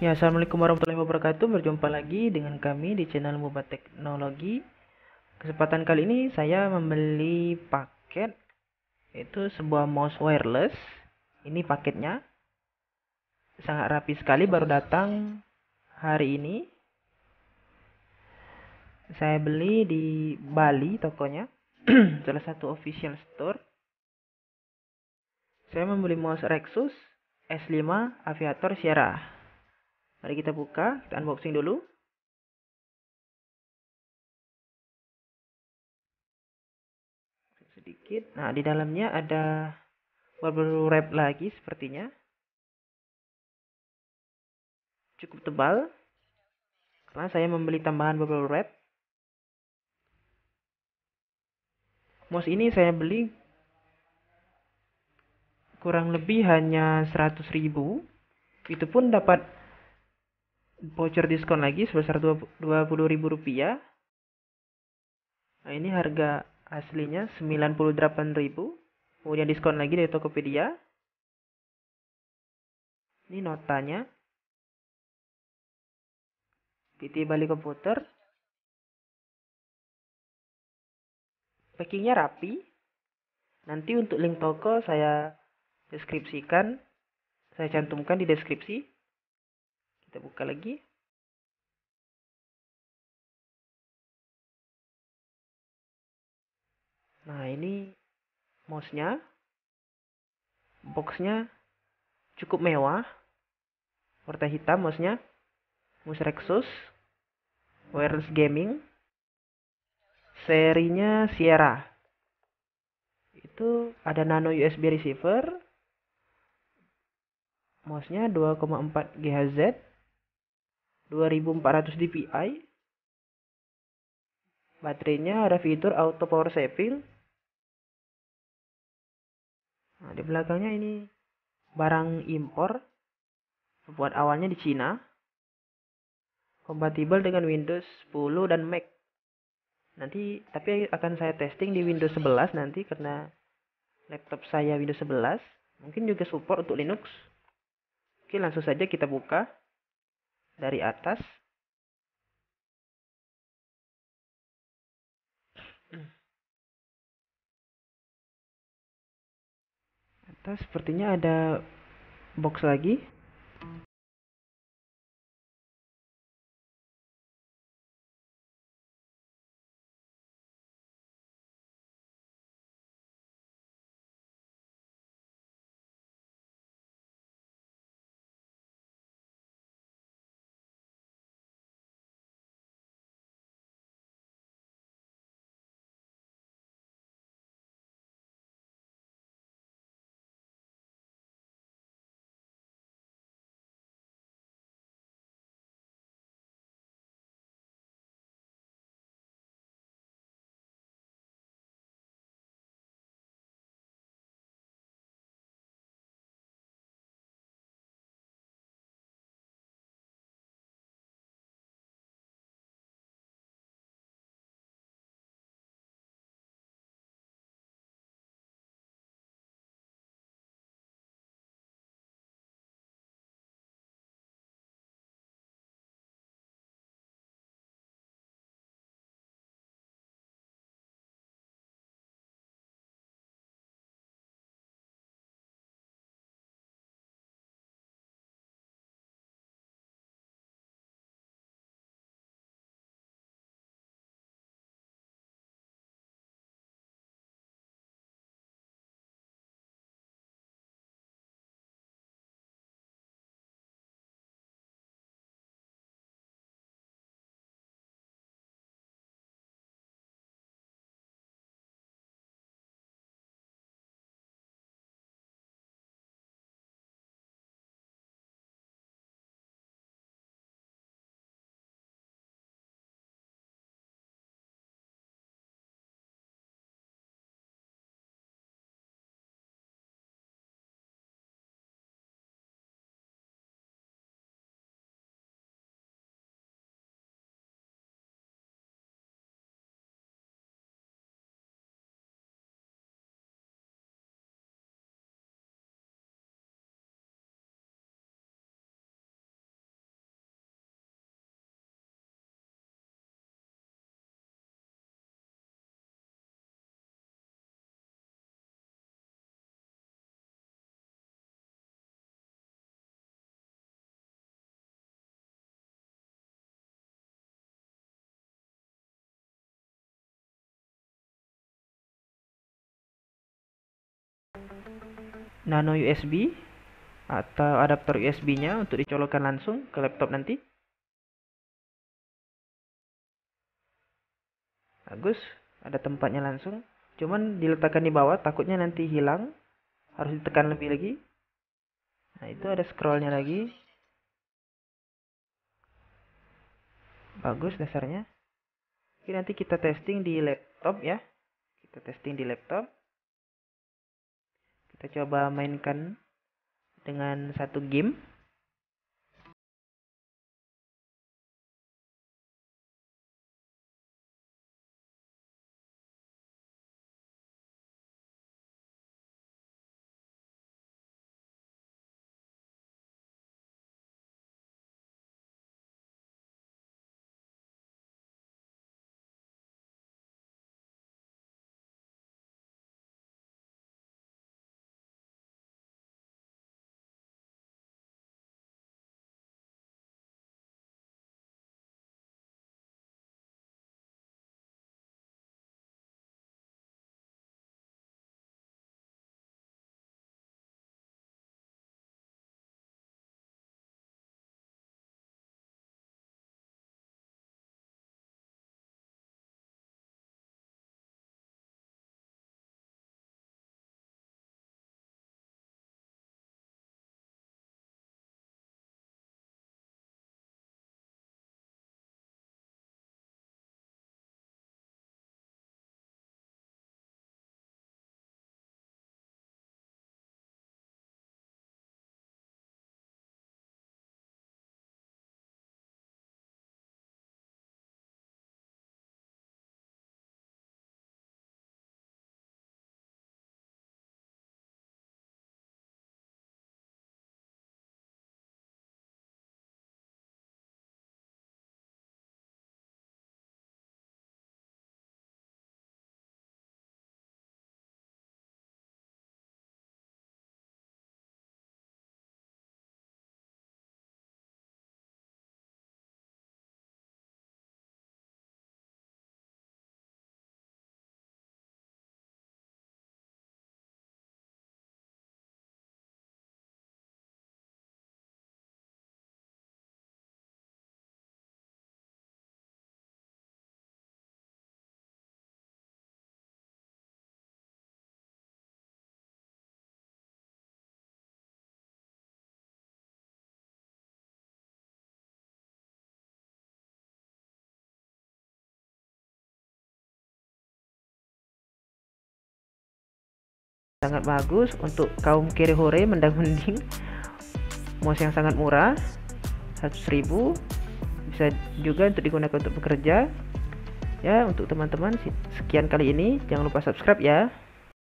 Ya, Assalamualaikum warahmatullahi wabarakatuh. Berjumpa lagi dengan kami di channel Mubat Teknologi. Kesempatan kali ini saya membeli paket itu sebuah mouse wireless. Ini paketnya sangat rapi sekali baru datang hari ini. Saya beli di Bali tokonya, salah satu official store saya membeli mouse Rexus S5 Aviator Sierra. Mari kita buka, kita unboxing dulu. Sedikit. Nah, di dalamnya ada bubble wrap lagi sepertinya. Cukup tebal. Karena saya membeli tambahan bubble wrap. Mouse ini saya beli kurang lebih hanya 100.000. Itu pun dapat voucher diskon lagi sebesar Rp20.000. Nah, ini harga aslinya rp 98.000. Kemudian diskon lagi dari Tokopedia. Ini notanya. Titik balik komputer. Packingnya rapi. Nanti untuk link toko saya deskripsikan. Saya cantumkan di deskripsi kita buka lagi nah ini mouse-nya boxnya cukup mewah warna hitam mouse-nya mouse Rexus wireless gaming serinya Sierra itu ada nano USB receiver mouse-nya 2,4 GHz 2400 dpi baterainya ada fitur auto power saving nah, di belakangnya ini barang impor buat awalnya di Cina kompatibel dengan Windows 10 dan Mac nanti tapi akan saya testing di Windows 11 nanti karena laptop saya Windows 11 mungkin juga support untuk Linux oke langsung saja kita buka dari atas atas sepertinya ada box lagi nano USB atau adaptor USB-nya untuk dicolokkan langsung ke laptop nanti. Bagus, ada tempatnya langsung. Cuman diletakkan di bawah, takutnya nanti hilang. Harus ditekan lebih lagi. Nah, itu ada scrollnya lagi. Bagus dasarnya. Oke, nanti kita testing di laptop ya. Kita testing di laptop kita coba mainkan dengan satu game sangat bagus untuk kaum kiri hore mendang mending mos yang sangat murah 100.000 bisa juga untuk digunakan untuk bekerja ya untuk teman-teman sekian kali ini jangan lupa subscribe ya